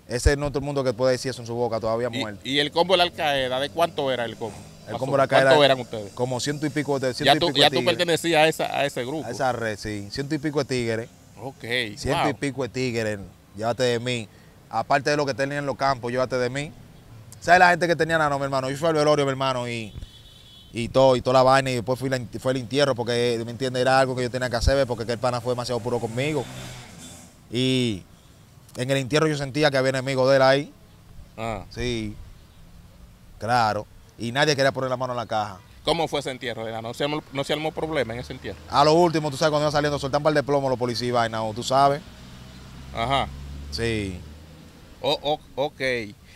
ese no todo el mundo que puede decir eso en su boca, todavía muerto. ¿Y, el combo de la Alcaeda, de cuánto era el combo? El ¿Cuánto eran ustedes? Como ciento y pico de ciento Ya tú, y pico ya tú pertenecías a, ese grupo. A esa red, sí. Ciento y pico de tigres. Ok. Ciento y pico de tigres. Llévate de mí. Aparte de lo que tenían en los campos, llévate de mí. ¿Sabes la gente que tenía no, mi hermano? Yo fui al velorio, mi hermano, y, y todo, y toda la vaina, y después fue el entierro, porque, ¿me entiendes? Era algo que yo tenía que hacer, porque el pana fue demasiado puro conmigo. Y en el entierro yo sentía que había enemigos de él ahí. Ah. Sí. Claro. Y nadie quería poner la mano en la caja. ¿Cómo fue ese entierro? ¿No se, armó, ¿No se armó problema en ese entierro? A lo último, tú sabes, cuando iba saliendo, soltan un par de plomo los policías y vaina, ¿tú sabes? Ajá. Sí. ok.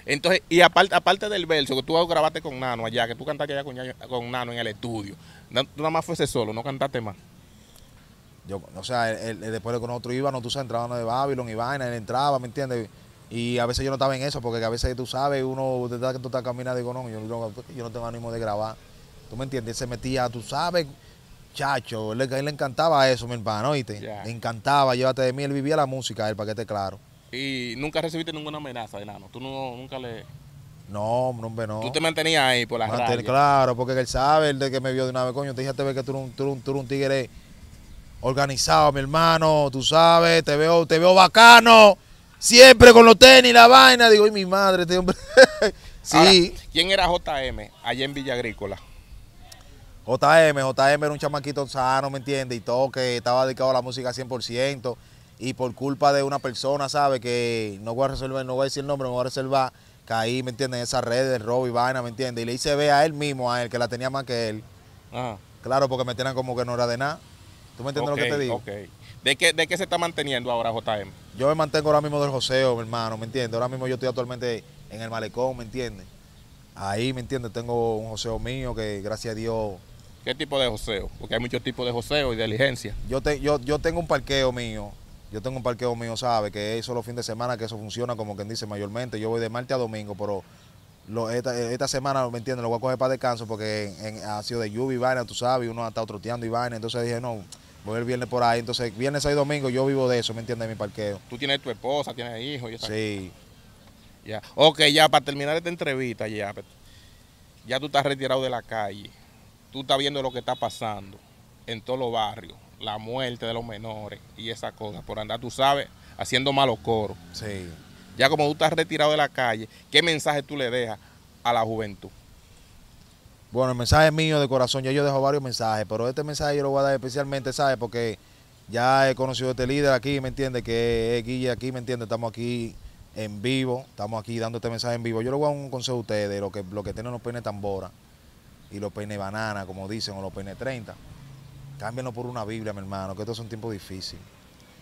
Entonces, y aparte, aparte del verso que tú grabaste con Nano allá, que tú cantaste allá con, con Nano en el estudio, tú nada más fuese solo, no cantaste más o sea, él, después de que nosotros íbamos, tú sabes, entrábamos de Babylon y vaina, él entraba, ¿me entiendes? Y a veces yo no estaba en eso, porque a veces tú sabes, uno, desde que tú estás caminando, digo, no, yo, no, yo no tengo ánimo de grabar. ¿Tú me entiendes? Él se metía, tú sabes, chacho, él, le encantaba eso, mi hermano, ¿oíste? Le encantaba, llévate de mí, él vivía la música, él, para que esté claro. ¿Y nunca recibiste ninguna amenaza, hermano ¿Tú no, nunca le...? No, hombre, no. Tú te mantenías ahí por la gente. Claro, porque él sabe, el de que me vio de una vez, coño, te dije, te ve que tú un, eres un tigre organizado, mi hermano, tú sabes, te veo, te veo bacano, siempre con los tenis, la vaina. Digo, ay, mi madre, este hombre. [laughs] sí. ¿Quién era JM allá en Villa Agrícola? JM, JM era un chamaquito sano, ¿me entiendes? Y todo que estaba dedicado a la música 100%. Y por culpa de una persona, ¿sabe? Que no voy a resolver, no voy a decir el nombre, me voy a reservar. Caí, ¿me entiendes? En esa red de robo y vaina, ¿me entiendes? Y le hice ver a él mismo, a él, que la tenía más que él. Claro, porque me tenían como que no era de nada. ¿Tú me entiendes lo que te digo? Ok, ¿De qué, ¿De qué se está manteniendo ahora JM? Yo me mantengo ahora mismo del joseo, mi hermano, ¿me entiendes? Ahora mismo yo estoy actualmente en el malecón, ¿me entiendes? Ahí, ¿me entiendes? Tengo un joseo mío que, gracias a Dios... ¿Qué tipo de joseo? Porque hay muchos tipos de joseo y de diligencia. Yo, te, yo, yo tengo un parqueo mío, yo tengo un parqueo mío, ¿sabe? Que es solo fin de semana, que eso funciona como quien dice mayormente. Yo voy de martes a domingo, pero esta, esta, semana, ¿me entiendes? Lo voy a coger para descanso porque en, ha sido de lluvia y vaina, tú sabes, uno ha estado troteando y vaina. Entonces dije, no, voy el viernes por ahí. Entonces, viernes, sábado domingo yo vivo de eso, ¿me entiendes? Mi parqueo. Tú tienes tu esposa, tienes hijos Sí. Ya. Ok, ya, para terminar esta entrevista, ya, ya tú estás retirado de la calle. Tú estás viendo lo que está pasando en todos los barrios, la muerte de los menores y esas cosas, por andar, tú sabes, haciendo malos coros. Sí. Ya como tú estás retirado de la calle, ¿qué mensaje tú le dejas a la juventud? Bueno, el mensaje es mío de corazón, ya yo dejo varios mensajes, pero este mensaje yo lo voy a dar especialmente, ¿sabes? Porque ya he conocido a este líder aquí, ¿me entiende? Que es Guille aquí, ¿me entiende? Estamos aquí en vivo, estamos aquí dando este mensaje en vivo. Yo le voy a dar un consejo a ustedes, lo que, lo que tienen los peines tambora y los peines banana, como dicen, o los peines 30. Cámbienlo por una Biblia, mi hermano, que estos son tiempos difíciles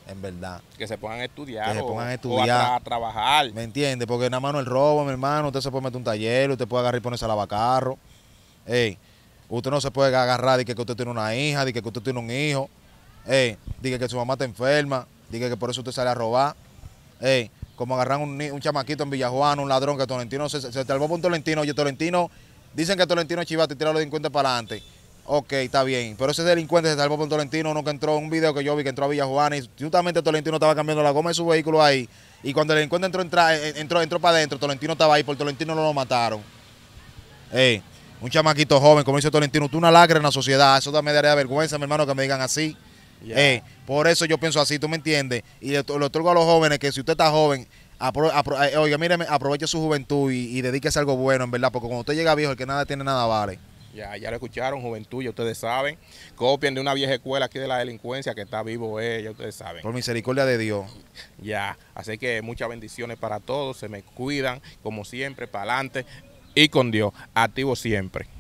en verdad. Que se pongan a estudiar. Que se O a, trabajar. ¿Me entiende? Porque nada más no el robo, mi hermano. Usted se puede meter un taller, usted puede agarrar y ponerse a carro. Ey, usted no se puede agarrar de que usted tiene una hija, de que usted tiene un hijo. Ey, diga que su mamá está enferma, diga que por eso usted sale a robar. Ey, como agarran un, chamaquito en Villajuana, un ladrón que Tolentino se, se, salvó por un Tolentino. Oye, Tolentino, dicen que Tolentino es y tira a los delincuentes para adelante. Ok, está bien. Pero ese delincuente se salvó por Tolentino, uno que entró en un video que yo vi que entró a Villajuana y justamente Tolentino estaba cambiando la goma de su vehículo ahí. Y cuando el delincuente entró, eh, entró, entró para adentro, Tolentino estaba ahí, por Tolentino no lo mataron. Ey, un chamaquito joven, como dice Tolentino, tú una lacra en la sociedad, eso me daría vergüenza, mi hermano, que me digan así. Eh, por eso yo pienso así, ¿tú me entiendes? Y le, le otorgo a los jóvenes que si usted está joven, eh, oiga, míreme, aproveche su juventud y, dedíquese a algo bueno, en verdad, porque cuando usted llega viejo, el que nada tiene, nada vale. Ya, ya lo escucharon, juventud, ya ustedes saben. Copien de una vieja escuela aquí de la delincuencia que está vivo, ella, eh, ustedes saben. Por misericordia de Dios. Ya, así que muchas bendiciones para todos, se me cuidan, como siempre, para adelante y con Dios. Activo siempre.